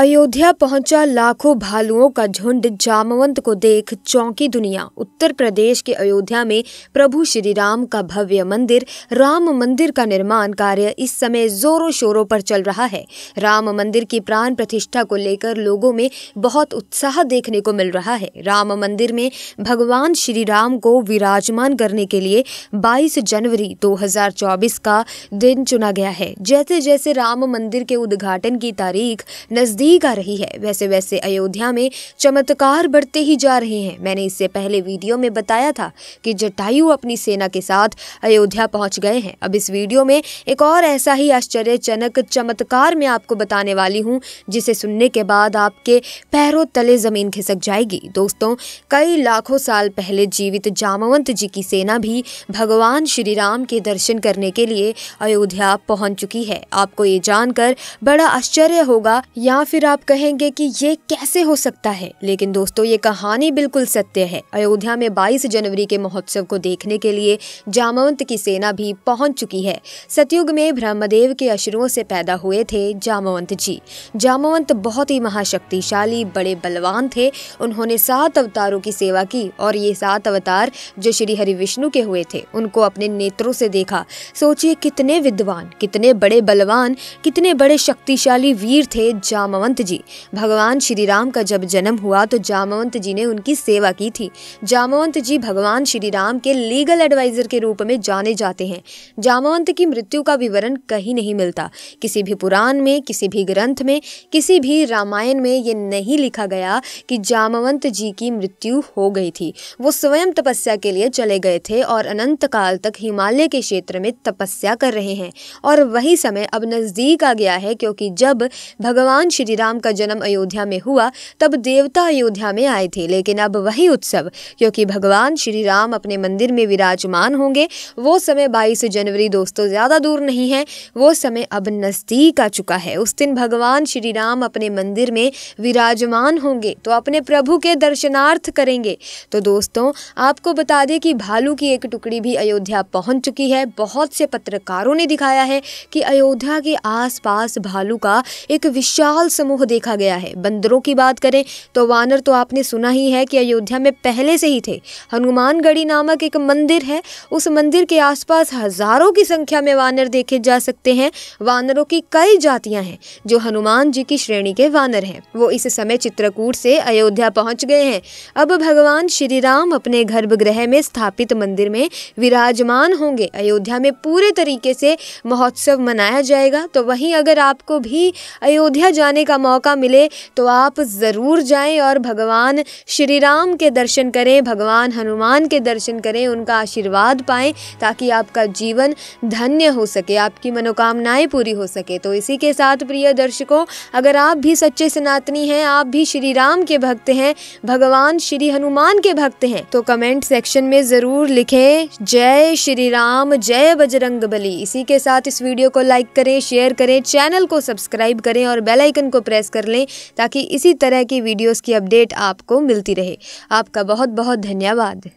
अयोध्या पहुंचा लाखों भालुओं का झुंड जामवंत को देख चौंकी दुनिया उत्तर प्रदेश के अयोध्या में प्रभु श्री राम का भव्य मंदिर राम मंदिर का निर्माण कार्य इस समय जोरों शोरों पर चल रहा है राम मंदिर की प्राण प्रतिष्ठा को लेकर लोगों में बहुत उत्साह देखने को मिल रहा है राम मंदिर में भगवान श्री राम को विराजमान करने के लिए बाईस जनवरी दो का दिन चुना गया है जैसे जैसे राम मंदिर के उद्घाटन की तारीख नजदीक ही गा रही है वैसे वैसे अयोध्या में चमत्कार बढ़ते ही जा रहे हैं मैंने इससे पहले वीडियो में बताया था कि जटायु अपनी सेना के साथ अयोध्या पहुंच गए हैं अब इस वीडियो में एक और ऐसा ही आश्चर्यजनक चमत्कार मैं आपको बताने वाली हूँ जिसे सुनने के बाद आपके पैरों तले ज़मीन खिसक जाएगी दोस्तों कई लाखों साल पहले जीवित जामवंत जी की सेना भी भगवान श्री राम के दर्शन करने के लिए अयोध्या पहुंच चुकी है आपको ये जानकर बड़ा आश्चर्य होगा या फिर फिर आप कहेंगे कि ये कैसे हो सकता है लेकिन दोस्तों ये कहानी बिल्कुल सत्य है अयोध्या में 22 जनवरी के महोत्सव को देखने के लिए जामवंत की सेना भी पहुंच चुकी है सतयुग में ब्रह्मदेव के अश्रुओं से पैदा हुए थे जामवंत जी जामवंत बहुत ही महाशक्तिशाली बड़े बलवान थे उन्होंने सात अवतारों की सेवा की और ये सात अवतार जो श्री हरि विष्णु के हुए थे उनको अपने नेत्रों से देखा सोचिए कितने विद्वान कितने बड़े बलवान कितने बड़े शक्तिशाली वीर थे जामवंत जामवंत जी भगवान श्री राम का जब जन्म हुआ तो जामवंत जी ने उनकी सेवा की थी जामवंत जी भगवान श्री राम के लीगल एडवाइजर के रूप में जाने जाते हैं जामवंत की मृत्यु का विवरण कहीं नहीं मिलता किसी भी पुराण में किसी भी ग्रंथ में किसी भी रामायण में ये नहीं लिखा गया कि जामवंत जी की मृत्यु हो गई थी वो स्वयं तपस्या के लिए चले गए थे और अनंत काल तक हिमालय के क्षेत्र में तपस्या कर रहे हैं और वही समय अब नज़दीक आ गया है क्योंकि जब भगवान श्री श्री राम का जन्म अयोध्या में हुआ तब देवता अयोध्या में आए थे लेकिन अब वही उत्सव क्योंकि भगवान श्री राम अपने मंदिर में विराजमान होंगे वो समय बाईस जनवरी दोस्तों ज़्यादा दूर नहीं है वो समय अब नज़दीक आ चुका है उस दिन भगवान श्री राम अपने मंदिर में विराजमान होंगे तो अपने प्रभु के दर्शनार्थ करेंगे तो दोस्तों आपको बता दें कि भालू की एक टुकड़ी भी अयोध्या पहुंच चुकी है बहुत से पत्रकारों ने दिखाया है कि अयोध्या के आसपास भालू का एक विशाल समूह देखा गया है बंदरों की बात करें तो वानर तो आपने सुना ही है कि अयोध्या में पहले से ही थे हनुमानगढ़ी नामक एक मंदिर है उस मंदिर के आसपास हजारों की संख्या में वानर देखे जा सकते हैं वानरों की कई जातियां हैं जो हनुमान जी की श्रेणी के वानर हैं वो इस समय चित्रकूट से अयोध्या पहुंच गए हैं अब भगवान श्री राम अपने गर्भगृह में स्थापित मंदिर में विराजमान होंगे अयोध्या में पूरे तरीके से महोत्सव मनाया जाएगा तो वहीं अगर आपको भी अयोध्या जाने का मौका मिले तो आप ज़रूर जाएं और भगवान श्री राम के दर्शन करें भगवान हनुमान के दर्शन करें उनका आशीर्वाद पाएं ताकि आपका जीवन धन्य हो सके आपकी मनोकामनाएं पूरी हो सके तो इसी के साथ प्रिय दर्शकों अगर आप भी सच्चे सनातनी हैं आप भी श्री राम के भक्त हैं भगवान श्री हनुमान के भक्त हैं तो कमेंट सेक्शन में ज़रूर लिखें जय श्री राम जय बजरंग इसी के साथ इस वीडियो को लाइक करें शेयर करें चैनल को सब्सक्राइब करें और बेलाइकन को को प्रेस कर लें ताकि इसी तरह की वीडियोज़ की अपडेट आपको मिलती रहे आपका बहुत बहुत धन्यवाद